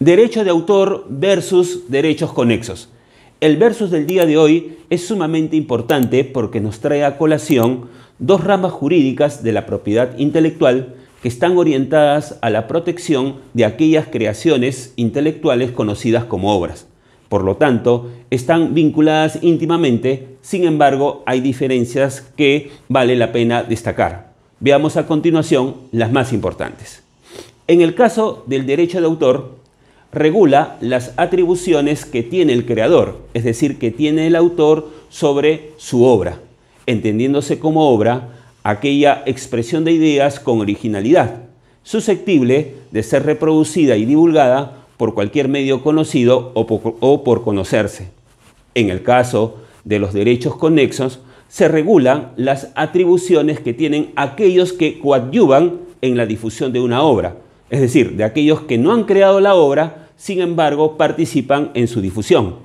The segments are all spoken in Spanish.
Derecho de autor versus derechos conexos. El versus del día de hoy es sumamente importante porque nos trae a colación dos ramas jurídicas de la propiedad intelectual que están orientadas a la protección de aquellas creaciones intelectuales conocidas como obras. Por lo tanto, están vinculadas íntimamente, sin embargo, hay diferencias que vale la pena destacar. Veamos a continuación las más importantes. En el caso del derecho de autor, regula las atribuciones que tiene el creador, es decir, que tiene el autor sobre su obra, entendiéndose como obra aquella expresión de ideas con originalidad, susceptible de ser reproducida y divulgada por cualquier medio conocido o por, conocerse. En el caso de los derechos conexos, se regulan las atribuciones que tienen aquellos que coadyuvan en la difusión de una obra, es decir, de aquellos que no han creado la obra, sin embargo, participan en su difusión,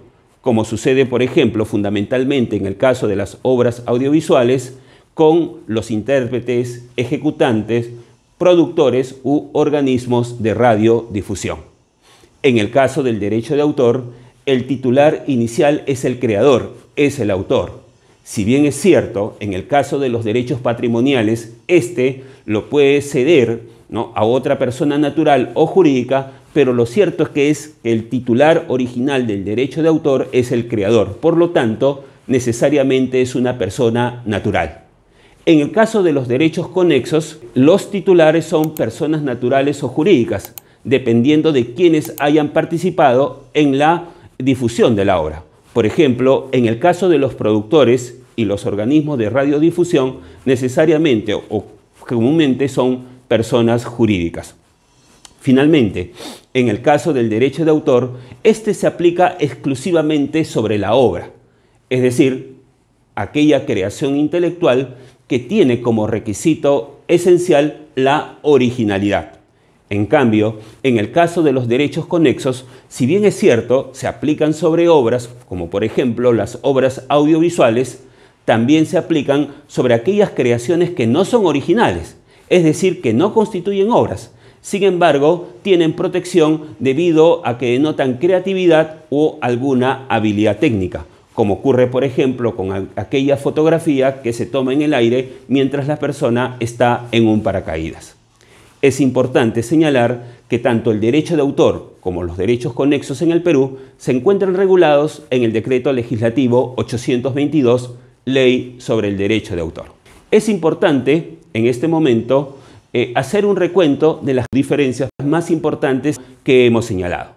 como sucede, por ejemplo, fundamentalmente en el caso de las obras audiovisuales, con los intérpretes, ejecutantes, productores u organismos de radiodifusión. En el caso del derecho de autor, el titular inicial es el creador, es el autor. Si bien es cierto, en el caso de los derechos patrimoniales, éste lo puede ceder a otra persona natural o jurídica pero lo cierto es que es el titular original del derecho de autor es el creador, por lo tanto, necesariamente es una persona natural. En el caso de los derechos conexos, los titulares son personas naturales o jurídicas, dependiendo de quienes hayan participado en la difusión de la obra. Por ejemplo, en el caso de los productores y los organismos de radiodifusión, necesariamente o comúnmente son personas jurídicas. Finalmente, en el caso del derecho de autor, este se aplica exclusivamente sobre la obra, es decir, aquella creación intelectual que tiene como requisito esencial la originalidad. En cambio, en el caso de los derechos conexos, si bien es cierto, se aplican sobre obras, como por ejemplo las obras audiovisuales, también se aplican sobre aquellas creaciones que no son originales, es decir, que no constituyen obras, sin embargo, tienen protección debido a que denotan creatividad o alguna habilidad técnica, como ocurre por ejemplo con aquella fotografía que se toma en el aire mientras la persona está en un paracaídas. Es importante señalar que tanto el derecho de autor como los derechos conexos en el Perú se encuentran regulados en el decreto legislativo 822, Ley sobre el Derecho de Autor. Es importante en este momento eh, hacer un recuento de las diferencias más importantes que hemos señalado.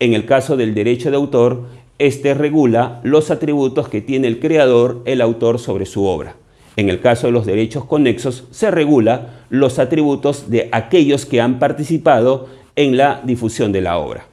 En el caso del derecho de autor, este regula los atributos que tiene el creador, el autor, sobre su obra. En el caso de los derechos conexos, se regula los atributos de aquellos que han participado en la difusión de la obra.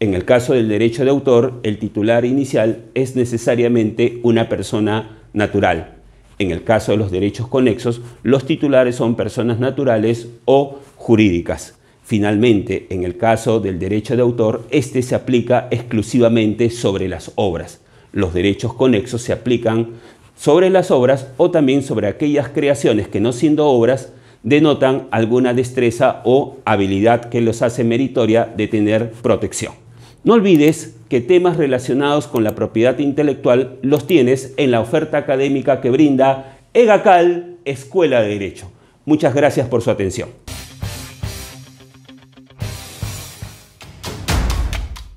En el caso del derecho de autor, el titular inicial es necesariamente una persona natural, en el caso de los derechos conexos, los titulares son personas naturales o jurídicas. Finalmente, en el caso del derecho de autor, este se aplica exclusivamente sobre las obras. Los derechos conexos se aplican sobre las obras o también sobre aquellas creaciones que no siendo obras denotan alguna destreza o habilidad que los hace meritoria de tener protección. No olvides que temas relacionados con la propiedad intelectual los tienes en la oferta académica que brinda EGACAL Escuela de Derecho. Muchas gracias por su atención.